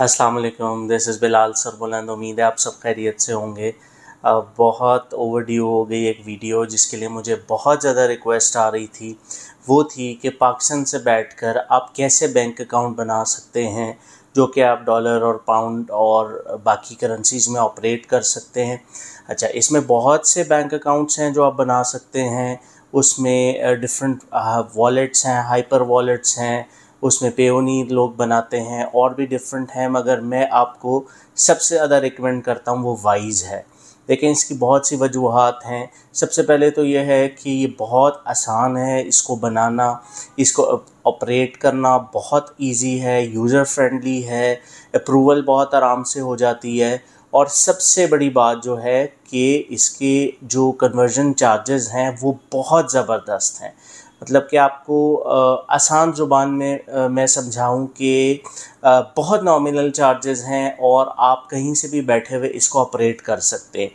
अस्सलाम वालेकुम this is Bilal sir बुलंद उम्मीद है आप सब खैरियत से होंगे बहुत ओवर ड्यू हो गई एक वीडियो जिसके लिए मुझे बहुत ज़्यादा रिक्वेस्ट आ रही थी वो थी कि पाकिस्तान से बैठकर आप कैसे बैंक अकाउंट बना सकते हैं जो कि आप डॉलर और पाउंड और बाकी करेंसीज़ में ऑपरेट कर सकते हैं अच्छा इसमें बहुत से बैंक अकाउंट्स हैं जो आप बना सकते हैं उसमें डिफरेंट वॉलेट्स हैं हाइपर वॉलेट्स हैं उसमें पेयोनी लोग बनाते हैं और भी डिफरेंट हैं मगर मैं आपको सबसे ज़्यादा रिकमेंड करता हूँ वो वाइज है लेकिन इसकी बहुत सी वजूहत हैं सबसे पहले तो यह है कि ये बहुत आसान है इसको बनाना इसको ऑपरेट करना बहुत इजी है यूज़र फ्रेंडली है अप्रूवल बहुत आराम से हो जाती है और सबसे बड़ी बात जो है कि इसके जो कन्वर्जन चार्जेस हैं वो बहुत ज़बरदस्त हैं मतलब कि आपको आसान ज़ुबान में मैं समझाऊं कि बहुत नॉमिनल चार्जेस हैं और आप कहीं से भी बैठे हुए इसको ऑपरेट कर सकते हैं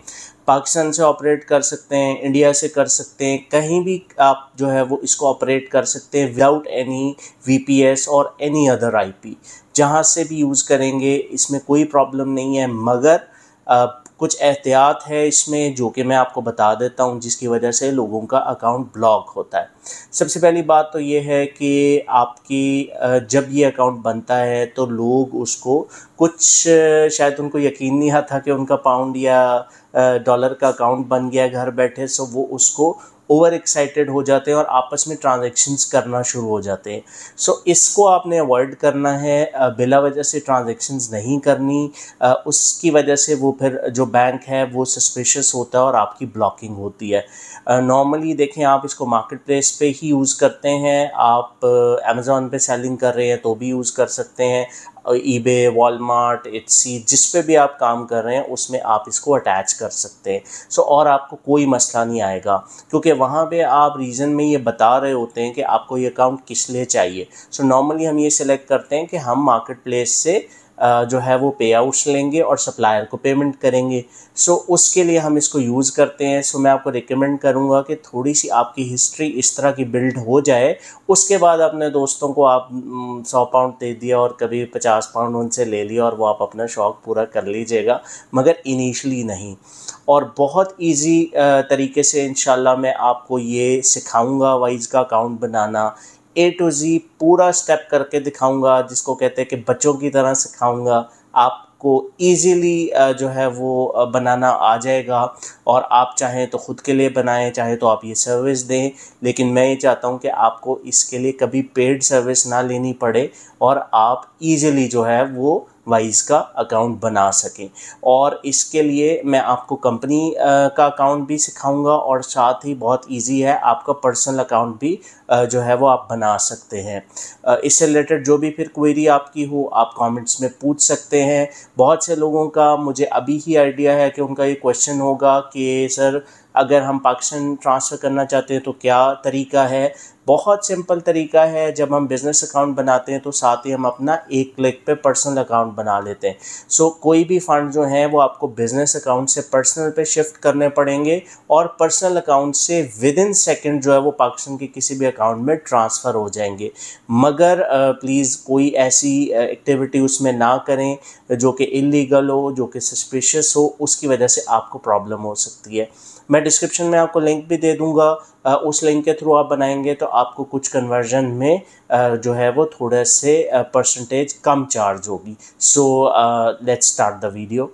पाकिस्तान से ऑपरेट कर सकते हैं इंडिया से कर सकते हैं कहीं भी आप जो है वो इसको ऑपरेट कर सकते हैं विदाउट एनी वीपीएस और एनी अदर आईपी जहां से भी यूज़ करेंगे इसमें कोई प्रॉब्लम नहीं है मगर कुछ एहतियात है इसमें जो कि मैं आपको बता देता हूँ जिसकी वजह से लोगों का अकाउंट ब्लॉक होता है सबसे पहली बात तो ये है कि आपकी जब ये अकाउंट बनता है तो लोग उसको कुछ शायद उनको यकीन नहीं आता कि उनका पाउंड या डॉलर का अकाउंट बन गया घर बैठे सो वो उसको ओवर एक्साइटेड हो जाते हैं और आपस में ट्रांजेक्शन्स करना शुरू हो जाते हैं सो so, इसको आपने अवॉइड करना है बिला वजह से ट्रांजेक्शन्स नहीं करनी उसकी वजह से वो फिर जो बैंक है वो सस्पिशियस होता है और आपकी ब्लॉकिंग होती है नॉर्मली देखें आप इसको मार्केट प्लेस पर ही यूज़ करते हैं आप अमेज़ोन पर सेलिंग कर रहे हैं तो भी यूज़ कर सकते हैं ईबे वॉलमार्ट एच जिस पे भी आप काम कर रहे हैं उसमें आप इसको अटैच कर सकते हैं सो so, और आपको कोई मसला नहीं आएगा क्योंकि वहाँ पे आप रीज़न में ये बता रहे होते हैं कि आपको ये अकाउंट किस लिए चाहिए सो so, नॉर्मली हम ये सिलेक्ट करते हैं कि हम मार्केट प्लेस से जो है वो पे आउट्स लेंगे और सप्लायर को पेमेंट करेंगे सो so, उसके लिए हम इसको यूज़ करते हैं सो so, मैं आपको रिकमेंड करूँगा कि थोड़ी सी आपकी हिस्ट्री इस तरह की बिल्ड हो जाए उसके बाद अपने दोस्तों को आप सौ पाउंड दे दिया और कभी पचास पाउंड उनसे ले लिया और वो आप अपना शौक़ पूरा कर लीजिएगा मगर इनिशली नहीं और बहुत ईजी तरीके से इन मैं आपको ये सिखाऊँगा वाइज का अकाउंट बनाना ए टू जी पूरा स्टेप करके दिखाऊंगा जिसको कहते हैं कि बच्चों की तरह सिखाऊंगा आपको ईजीली जो है वो बनाना आ जाएगा और आप चाहें तो ख़ुद के लिए बनाएं चाहे तो आप ये सर्विस दें लेकिन मैं ये चाहता हूँ कि आपको इसके लिए कभी पेड सर्विस ना लेनी पड़े और आप ईजिली जो है वो वाइज का अकाउंट बना सकें और इसके लिए मैं आपको कंपनी का अकाउंट भी सिखाऊंगा और साथ ही बहुत इजी है आपका पर्सनल अकाउंट भी जो है वो आप बना सकते हैं इससे रिलेटेड जो भी फिर क्वेरी आपकी हो आप कमेंट्स में पूछ सकते हैं बहुत से लोगों का मुझे अभी ही आइडिया है कि उनका ये क्वेश्चन होगा कि सर अगर हम पाकिस्तान ट्रांसफ़र करना चाहते हैं तो क्या तरीका है बहुत सिंपल तरीका है जब हम बिज़नेस अकाउंट बनाते हैं तो साथ ही हम अपना एक क्लिक पे पर्सनल अकाउंट बना लेते हैं सो so, कोई भी फ़ंड जो है वो आपको बिज़नेस अकाउंट से पर्सनल पे शिफ्ट करने पड़ेंगे और पर्सनल अकाउंट से विद इन सेकेंड जो है वो पाकिस्तान के किसी भी अकाउंट में ट्रांसफ़र हो जाएंगे मगर प्लीज़ कोई ऐसी एक्टिविटी उसमें ना करें जो कि इलीगल हो जो कि सस्पिशस हो उसकी वजह से आपको प्रॉब्लम हो सकती है मैं डिस्क्रिप्शन में आपको लिंक भी दे दूंगा उस लिंक के थ्रू आप बनाएंगे तो आपको कुछ कन्वर्जन में जो है वो थोड़े से परसेंटेज कम चार्ज होगी so let's start the video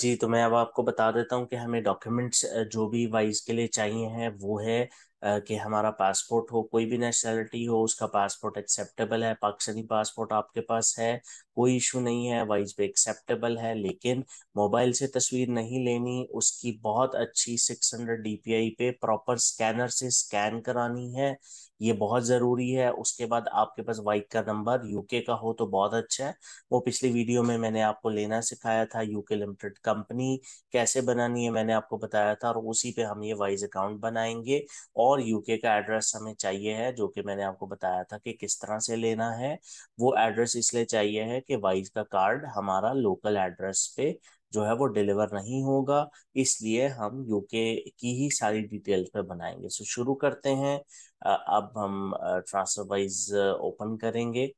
जी तो मैं अब आपको बता देता हूँ कि हमें डॉक्यूमेंट्स जो भी वाइज के लिए चाहिए हैं वो है कि हमारा पासपोर्ट हो कोई भी नेशनलिटी हो उसका पासपोर्ट एक्सेप्टेबल है पाकिस्तानी पासपोर्ट आपके पास है कोई इशू नहीं है वाइज पे एक्सेप्टेबल है लेकिन मोबाइल से तस्वीर नहीं लेनी उसकी बहुत अच्छी 600 डीपीआई पे प्रॉपर स्कैनर से स्कैन करानी है ये बहुत ज़रूरी है उसके बाद आपके पास वाइक का नंबर यूके का हो तो बहुत अच्छा है वो पिछली वीडियो में मैंने आपको लेना सिखाया था यूके लिमिटेड कंपनी कैसे बनानी है मैंने आपको बताया था और उसी पे हम ये वाइज अकाउंट बनाएंगे और यूके का एड्रेस हमें चाहिए है जो कि मैंने आपको बताया था कि किस तरह से लेना है वो एड्रेस इसलिए चाहिए है कि वाइज का कार्ड हमारा लोकल एड्रेस पे जो है वो डिलीवर नहीं होगा इसलिए हम यूके की ही सारी डिटेल्स पे बनाएंगे सो शुरू करते हैं अब हम ट्रांसफर वाइज ओपन करेंगे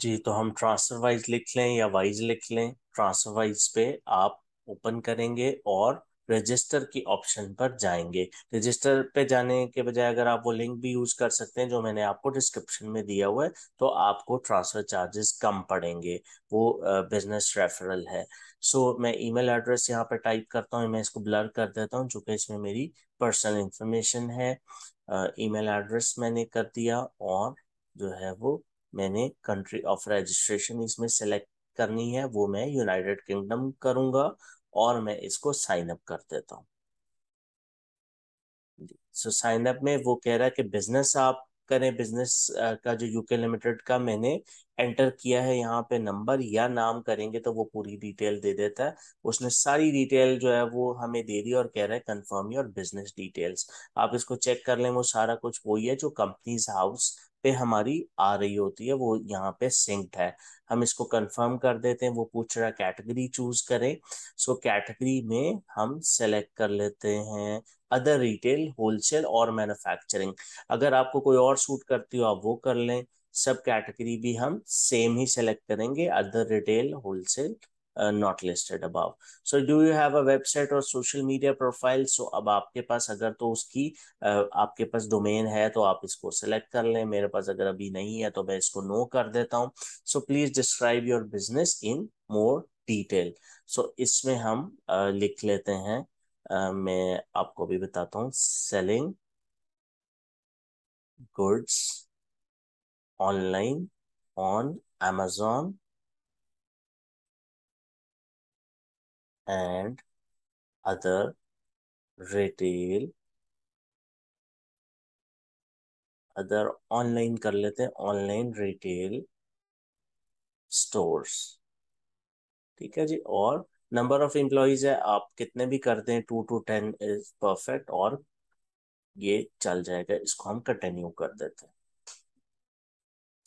जी तो हम ट्रांसफर वाइज लिख लें या वाइज लिख लें ट्रांसफर वाइज पे आप ओपन करेंगे और रजिस्टर की ऑप्शन पर जाएंगे रजिस्टर पे जाने के बजाय अगर आप वो लिंक भी यूज कर सकते हैं जो मैंने आपको डिस्क्रिप्शन में दिया हुआ है तो आपको ट्रांसफर चार्जेस कम पड़ेंगे वो बिजनेस uh, रेफरल है सो so, मैं ईमेल एड्रेस यहाँ पे टाइप करता हूँ मैं इसको ब्लर कर देता हूँ चूंकि इसमें मेरी पर्सनल इंफॉर्मेशन है ईमेल एड्रेस मैंने कर दिया और जो है वो मैंने कंट्री ऑफ रजिस्ट्रेशन इसमें सेलेक्ट करनी है वो मैं यूनाइटेड किंगडम करूंगा और मैं इसको साइन अप कर देता हूँ सो साइन अप में वो कह रहा है कि बिजनेस आप करें बिजनेस का जो यूके लिमिटेड का मैंने एंटर किया है यहाँ पे नंबर या नाम करेंगे तो वो पूरी डिटेल दे देता है उसने सारी डिटेल जो है वो हमें दे दी और कह रहा है कंफर्म योर बिजनेस डिटेल्स आप इसको चेक कर लें वो सारा कुछ वही है जो कंपनीज हाउस पे हमारी आ रही होती है वो यहाँ पे सिंक्ड है हम इसको कंफर्म कर देते हैं वो पूछ रहा कैटेगरी चूज करें सो कैटेगरी में हम सेलेक्ट कर लेते हैं अदर रिटेल होलसेल और मैन्युफैक्चरिंग अगर आपको कोई और सूट करती हो आप वो कर लें सब कैटेगरी भी हम सेम ही सेलेक्ट करेंगे other retail wholesale not listed above so do you have a website और सोशल मीडिया प्रोफाइल सो अब आपके पास अगर तो उसकी uh, आपके पास डोमेन है तो आप इसको सेलेक्ट कर लें मेरे पास अगर अभी नहीं है तो मैं इसको नो कर देता हूँ so please describe your business in more detail so इसमें हम uh, लिख लेते हैं uh, मैं आपको भी बताता हूँ selling goods online on Amazon and other retail other online कर लेते हैं ऑनलाइन रिटेल स्टोर ठीक है जी और नंबर ऑफ एम्प्लॉयज है आप कितने भी करते हैं two to ten is perfect और ये चल जाएगा इसको हम कंटिन्यू कर देते हैं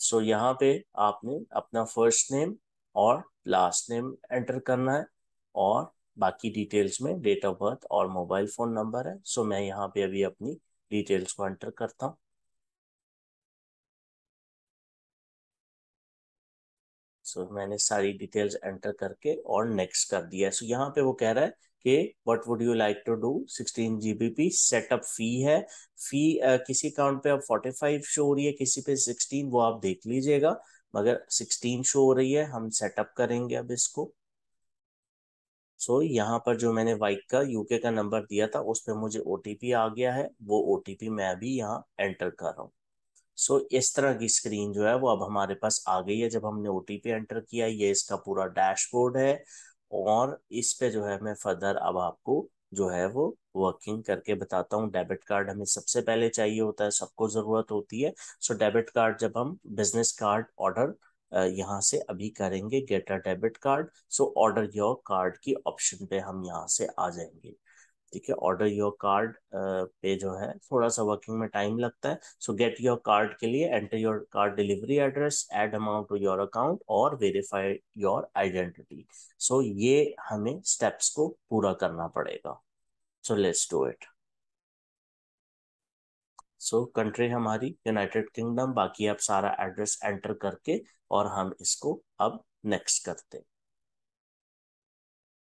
सो so, यहाँ पे आपने अपना फर्स्ट नेम और लास्ट नेम एंटर करना है और बाकी डिटेल्स में डेट ऑफ बर्थ और मोबाइल फ़ोन नंबर है सो मैं यहाँ पे अभी अपनी डिटेल्स को एंटर करता हूँ सो so, मैंने सारी डिटेल्स एंटर करके और नेक्स्ट कर दिया है so, सो यहाँ पे वो कह रहा है कि what would you like to do sixteen GBP setup fee है फी uh, किसी अकाउंट पे आप फोर्टी फाइव शो हो रही है किसी पे सिक्सटीन वो आप देख लीजिएगा मगर सिक्सटीन शो हो रही है हम सेटअप करेंगे अब इसको सो so, यहाँ पर जो मैंने वाइक का यूके का नंबर दिया था उस पर मुझे ओ आ गया है वो ओ मैं अभी यहाँ एंटर कर रहा हूँ सो so, इस तरह की स्क्रीन जो है वो अब हमारे पास आ गई है जब हमने ओ एंटर किया ये इसका पूरा डैशबोर्ड है और इस पे जो है मैं फर्दर अब आपको जो है वो वर्किंग करके बताता हूँ डेबिट कार्ड हमें सबसे पहले चाहिए होता है सबको ज़रूरत होती है सो so, डेबिट कार्ड जब हम बिजनेस कार्ड ऑर्डर यहाँ से अभी करेंगे get a debit card so order your card की ऑप्शन पे हम यहाँ से आ जाएंगे ठीक है ऑर्डर योर कार्ड पे जो है थोड़ा सा वर्किंग में टाइम लगता है सो गेट योर कार्ड के लिए enter your card delivery address add amount to your account और वेरीफाई योर आइडेंटिटी सो ये हमें स्टेप्स को पूरा करना पड़ेगा so let's do it so so, country हमारी यूनाइटेड किंगडम बाकी आप सारा एड्रेस एंटर करके और हम इसको अब नेक्स्ट करते हैं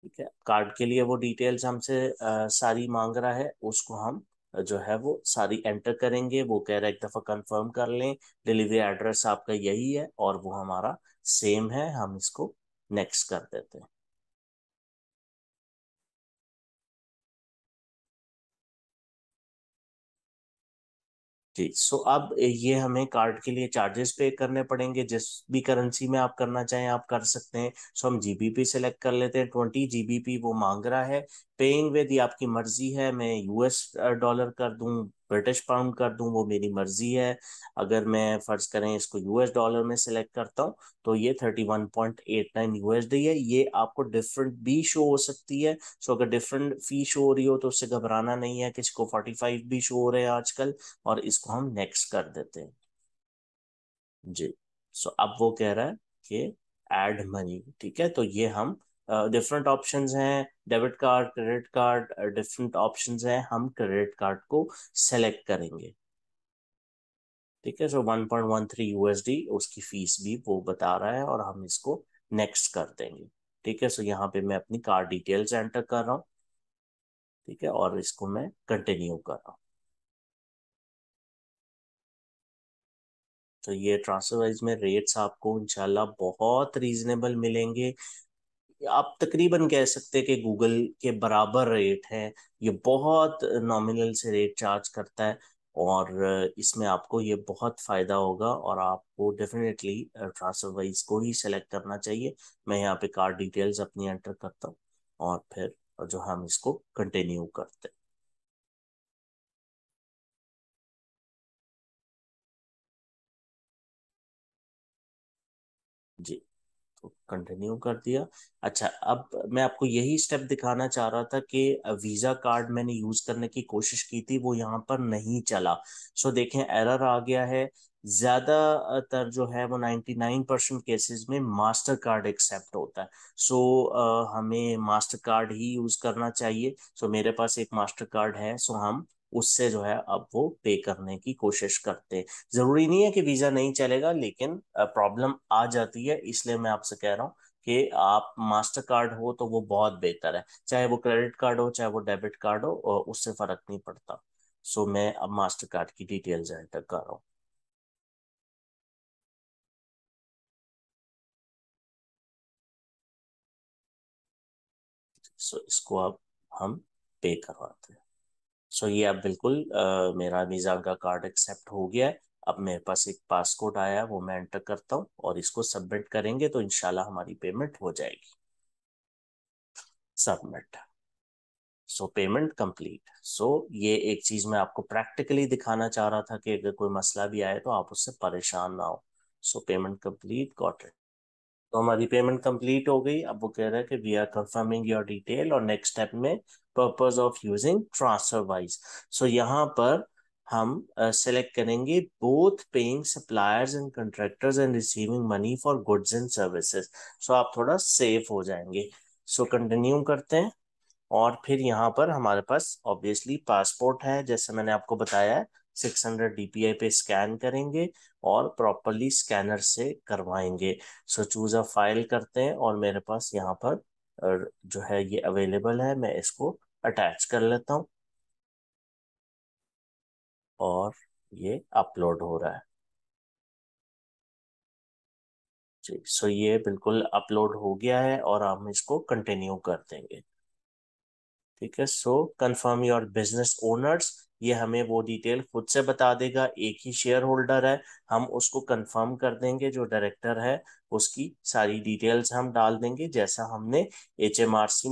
ठीक है कार्ड के लिए वो डिटेल्स हमसे सारी मांग रहा है उसको हम जो है वो सारी एंटर करेंगे वो कह रहा है एक दफ़ा कंफर्म कर लें डिलीवरी एड्रेस आपका यही है और वो हमारा सेम है हम इसको नेक्स्ट कर देते हैं जी सो अब ये हमें कार्ड के लिए चार्जेस पे करने पड़ेंगे जिस भी करेंसी में आप करना चाहें आप कर सकते हैं सो हम जीबीपी सेलेक्ट कर लेते हैं ट्वेंटी जीबीपी वो मांग रहा है पेइंग विद आपकी मर्जी है मैं यूएस डॉलर कर दूं ब्रिटिश पाउंड कर दूं वो मेरी मर्जी है अगर मैं फर्ज करें इसको यूएस डॉलर में सिलेक्ट करता हूं तो ये thirty one point eight nine USD है ये आपको डिफरेंट भी शो हो सकती है सो अगर डिफरेंट फी शो हो रही हो तो उससे घबराना नहीं है किसको फोर्टी फाइव भी शो हो रहे हैं आजकल और इसको हम नेक्स्ट कर देते हैं जी सो अब वो कह रहा है कि एड मनी ठीक है तो ये हम डिफरेंट ऑप्शंस हैं debit card credit card different options हैं हम क्रेडिट कार्ड को सेलेक्ट करेंगे ठीक है so one point one three USD उसकी फीस भी वो बता रहा है और हम इसको नेक्स्ट कर देंगे ठीक है सो यहाँ पे मैं अपनी कार डिटेल्स एंटर कर रहा हूँ ठीक है और इसको मैं कंटिन्यू कर रहा हूँ तो ये ट्रांसफर वाइज में रेट्स आपको इंशाल्लाह बहुत रीजनेबल मिलेंगे आप तकरीबन कह सकते हैं कि गूगल के बराबर रेट है ये बहुत नॉमिनल से रेट चार्ज करता है और इसमें आपको ये बहुत फ़ायदा होगा और आपको डेफिनेटली ट्रांसफर वाइज को ही सेलेक्ट करना चाहिए मैं यहाँ पे कार्ड डिटेल्स अपनी एंटर करता हूँ और फिर जो हम इसको कंटिन्यू करते हैं कंटिन्यू कर दिया अच्छा अब मैं आपको यही स्टेप दिखाना चाह रहा था कि वीज़ा कार्ड मैंने यूज़ करने की कोशिश की थी वो यहाँ पर नहीं चला सो देखें एरर आ गया है ज़्यादातर जो है वो 99 परसेंट केसेज में मास्टर कार्ड एक्सेप्ट होता है सो so, हमें मास्टर कार्ड ही यूज़ करना चाहिए सो so, मेरे पास एक मास्टर कार्ड है सो so हम उससे जो है अब वो पे करने की कोशिश करते जरूरी नहीं है कि वीजा नहीं चलेगा लेकिन प्रॉब्लम आ जाती है इसलिए मैं आपसे कह रहा हूँ कि आप मास्टर कार्ड हो तो वो बहुत बेहतर है चाहे वो क्रेडिट कार्ड हो चाहे वो डेबिट कार्ड हो उससे फर्क नहीं पड़ता सो मैं अब मास्टर कार्ड की डिटेल्स एंटर कर रहा हूँ सो इसको अब हम पे करवाते हैं सो ये अब बिल्कुल आ, मेरा वीज़ा का कार्ड एक्सेप्ट हो गया है अब मेरे पास एक पासपोर्ट आया है वो मैं एंटर करता हूँ और इसको सबमिट करेंगे तो इनशाला हमारी पेमेंट हो जाएगी submit so payment complete so ये एक चीज मैं आपको प्रैक्टिकली दिखाना चाह रहा था कि अगर कोई मसला भी आए तो आप उससे परेशान ना हो so payment complete got it तो हमारी पेमेंट कंप्लीट हो गई अब वो कह रहा है कि we are confirming your detail और नेक्स्ट स्टेप में purpose of using TransferWise so यहाँ पर हम सेलेक्ट uh, करेंगे both paying suppliers and and contractors and money for goods and and so आप थोड़ा सेफ हो जाएंगे सो so, कंटिन्यू करते हैं और फिर यहाँ पर हमारे पास ऑब्वियसली पासपोर्ट है जैसे मैंने आपको बताया है पी डीपीआई पे स्कैन करेंगे और प्रॉपरली स्कैनर से करवाएंगे सो चूज अ फाइल करते हैं और मेरे पास यहाँ पर uh, जो है ये अवेलेबल है मैं इसको अटैच कर लेता हूं और ये अपलोड हो रहा है जी सो ये बिल्कुल अपलोड हो गया है और हम इसको कंटिन्यू कर देंगे ठीक है so confirm your business owners ये हमें वो डिटेल खुद से बता देगा एक ही शेयर होल्डर है हम उसको कंफर्म कर देंगे जो डायरेक्टर है उसकी सारी डिटेल्स हम डाल देंगे जैसा हमने एच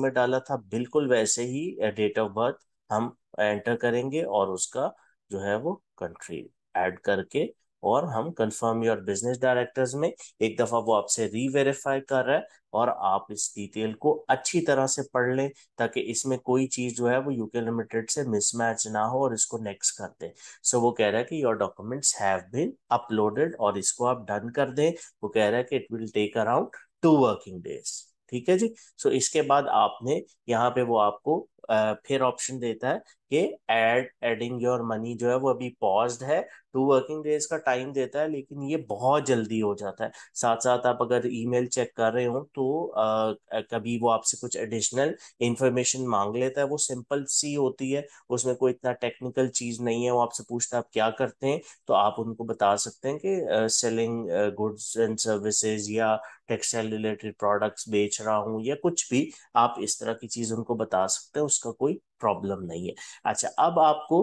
में डाला था बिल्कुल वैसे ही डेट ऑफ बर्थ हम एंटर करेंगे और उसका जो है वो कंट्री एड करके और हम कंफर्म योर बिजनेस डायरेक्टर्स में एक दफा वो आपसे रीवेरीफाई कर रहा है और आप इस डिटेल को अच्छी तरह से पढ़ लें ताकि इसमें कोई चीज जो है वो यूके लिमिटेड से मिसमैच ना हो और इसको नेक्स्ट कर दें सो so, वो कह रहा है कि your documents have been uploaded और इसको आप डन कर दें वो कह रहा है कि it will take around two working days ठीक है जी सो so, इसके बाद आपने यहाँ पे वो आपको फिर ऑप्शन देता है कि एड एडिंग योर मनी जो है वो अभी पॉज है टू वर्किंग डेज का टाइम देता है लेकिन ये बहुत जल्दी हो जाता है साथ साथ आप अगर ईमेल चेक कर रहे हो तो आ, कभी वो आपसे कुछ एडिशनल इंफॉर्मेशन मांग लेता है वो सिंपल सी होती है उसमें कोई इतना टेक्निकल चीज नहीं है वो आपसे पूछता है आप क्या करते हैं तो आप उनको बता सकते हैं कि सेलिंग गुड्स एंड सर्विसेज या टेक्सटाइल रिलेटेड प्रोडक्ट्स बेच रहा हूँ या कुछ भी आप इस तरह की चीज उनको बता सकते हैं उसका कोई प्रॉब्लम नहीं है अच्छा अब आपको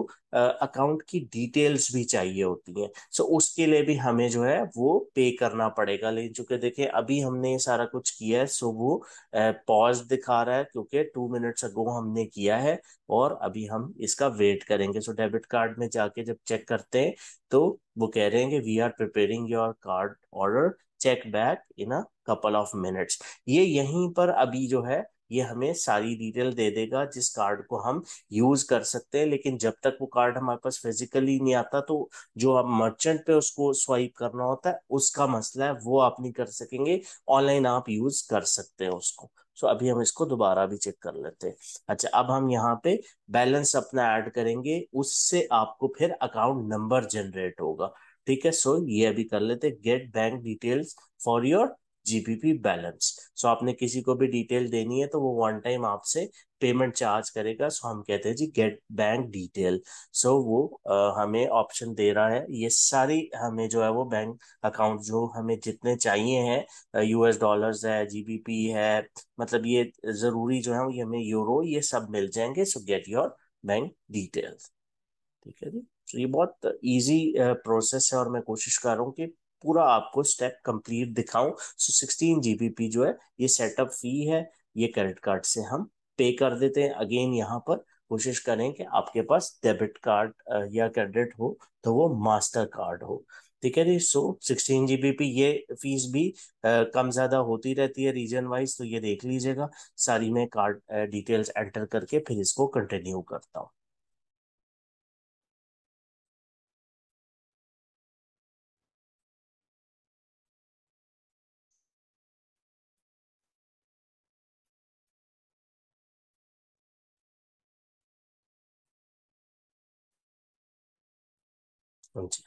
अकाउंट की डिटेल्स भी चाहिए होती है सो उसके लिए भी हमें जो है वो पे करना पड़ेगा लेकिन चूंकि देखिए अभी हमने ये सारा कुछ किया है सो वो पॉज दिखा रहा है क्योंकि टू मिनट्स अगो हमने किया है और अभी हम इसका वेट करेंगे सो डेबिट कार्ड में जाके जब चेक करते हैं तो वो कह रहे हैं कि we are preparing your card order check back in a couple of minutes ये यहीं पर अभी जो है ये हमें सारी डिटेल दे देगा जिस कार्ड को हम यूज कर सकते हैं लेकिन जब तक वो कार्ड हमारे पास फिजिकली नहीं आता तो जो आप मर्चेंट पे उसको स्वाइप करना होता है उसका मसला है वो आप नहीं कर सकेंगे ऑनलाइन आप यूज कर सकते हैं उसको सो अभी हम इसको दोबारा भी चेक कर लेते हैं अच्छा अब हम यहाँ पे बैलेंस अपना ऐड करेंगे उससे आपको फिर अकाउंट नंबर जनरेट होगा ठीक है सो ये अभी कर लेते हैं get bank details for your GBP balance so आपने किसी को भी डिटेल देनी है तो वो वन टाइम आपसे पेमेंट चार्ज करेगा सो हम कहते हैं जी गेट बैंक डिटेल सो वो आ, हमें ऑप्शन दे रहा है ये सारी हमें जो है वो बैंक अकाउंट जो हमें जितने चाहिए हैं यूएस डॉलर्स है जीबीपी है मतलब ये जरूरी जो है ये हमें यूरो ये सब मिल जाएंगे so get your bank details ठीक है जी तो ये बहुत इजी प्रोसेस है और मैं कोशिश कर रहा हूँ कि पूरा आपको स्टेप कंप्लीट दिखाऊं सो सिक्सटीन जीबीपी जो है ये सेटअप फी है ये क्रेडिट कार्ड से हम पे कर देते हैं अगेन यहाँ पर कोशिश करें कि आपके पास डेबिट कार्ड या क्रेडिट हो तो वो मास्टर कार्ड हो ठीक है जी सो सिक्सटीन जीबीपी ये फीस भी आ, कम ज्यादा होती रहती है रीजन वाइज तो ये देख लीजिएगा सारी मैं कार्ड डिटेल्स एंटर करके फिर इसको कंटिन्यू करता हूँ हाँ जी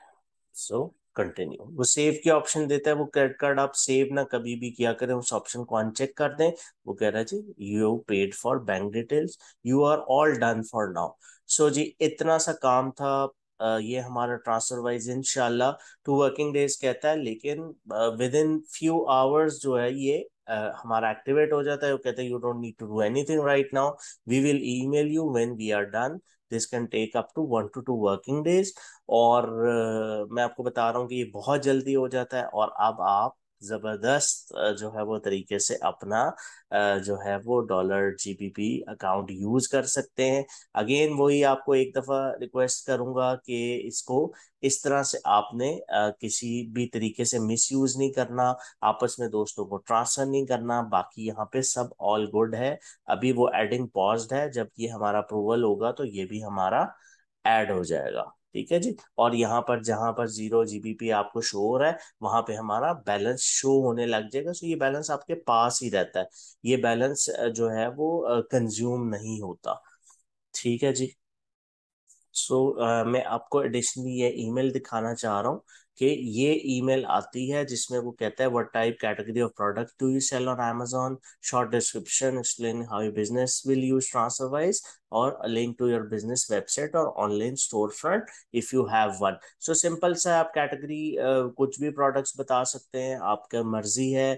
सो कंटिन्यू वो सेव के ऑप्शन देता है वो क्रेडिट कार्ड आप सेव ना कभी भी किया करें उस ऑप्शन को अनचेक कर दें वो कह रहा है जी you paid for bank details you are all done for now so जी इतना सा काम था ये हमारा ट्रांसफर वाइज इनशाला टू वर्किंग डेज कहता है लेकिन विद इन फ्यू आवर्स जो है ये uh, हमारा एक्टिवेट हो जाता है वो कहते हैं you don't need to do anything right now we will email you when we are done this can take up to one two two working days और मैं आपको बता रहा हूँ कि ये बहुत जल्दी हो जाता है और अब आप जबरदस्त जो है वो तरीके से अपना जो है वो डॉलर जीबीपी अकाउंट यूज कर सकते हैं अगेन वही आपको एक दफा रिक्वेस्ट करूंगा कि इसको इस तरह से आपने किसी भी तरीके से मिस यूज नहीं करना आपस में दोस्तों को ट्रांसफर नहीं करना बाकी यहाँ पे सब ऑल गुड है अभी वो एडिंग पॉज है जब ये हमारा अप्रूवल होगा तो ये भी हमारा एड हो जाएगा ठीक है जी और यहाँ पर जहां पर जीरो जीबीपी आपको शो हो रहा है वहां पे हमारा बैलेंस शो होने लग जाएगा सो ये बैलेंस आपके पास ही रहता है ये बैलेंस जो है वो कंज्यूम नहीं होता ठीक है जी सो so, uh, मैं आपको एडिशनली ये ईमेल दिखाना चाह रहा हूँ कि ये ईमेल आती है जिसमें वो कहता है what type category of product do you sell on Amazon short description explain how your business will use TransferWise और link to your business website और online storefront if you have one so simple सा आप category कुछ भी products बता सकते हैं आपका मर्जी है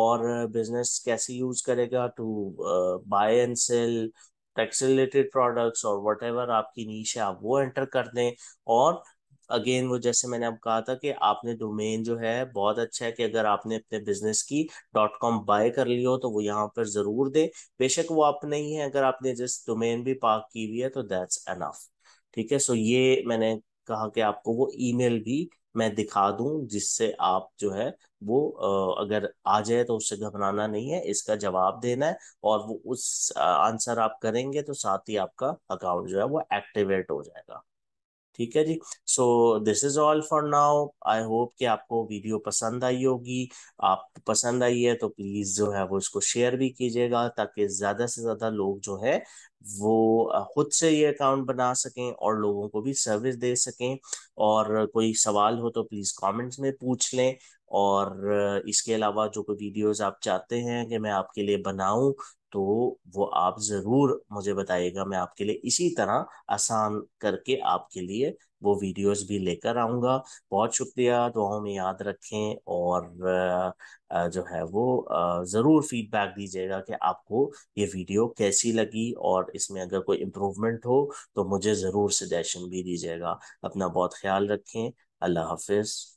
और बिजनेस कैसे यूज करेगा to buy and sell tax related products और वट आपकी नीच है आप वो एंटर कर दें और अगेन वो जैसे मैंने अब कहा था कि आपने डोमेन जो है बहुत अच्छा है कि अगर आपने अपने बिजनेस की डॉट कॉम बाय कर ली हो तो वो यहाँ पर जरूर दे बेशक वो आप नहीं है अगर आपने जिस डोमेन भी पार्क की हुई है तो दैट्स एनफ ठीक है सो ये मैंने कहा कि आपको वो ईमेल भी मैं दिखा दूं जिससे आप जो है वो अगर आ जाए तो उससे घबराना नहीं है इसका जवाब देना है और वो उस आंसर आप करेंगे तो साथ ही आपका अकाउंट जो है वो एक्टिवेट हो जाएगा ठीक है जी so this is all for now I hope कि आपको वीडियो पसंद आई होगी आप पसंद आई है तो प्लीज जो है वो इसको शेयर भी कीजिएगा ताकि ज्यादा से ज्यादा लोग जो है वो खुद से ये अकाउंट बना सकें और लोगों को भी सर्विस दे सकें और कोई सवाल हो तो प्लीज कमेंट्स में पूछ लें और इसके अलावा जो कोई वीडियोस आप चाहते हैं कि मैं आपके लिए बनाऊं तो वो आप ज़रूर मुझे बताइएगा मैं आपके लिए इसी तरह आसान करके आपके लिए वो वीडियोस भी लेकर आऊँगा बहुत शुक्रिया दुआओं में याद रखें और जो है वो ज़रूर फीडबैक दीजिएगा कि आपको ये वीडियो कैसी लगी और इसमें अगर कोई इम्प्रूवमेंट हो तो मुझे ज़रूर सजेशन भी दीजिएगा अपना बहुत ख्याल रखें अल्लाह हाफिज़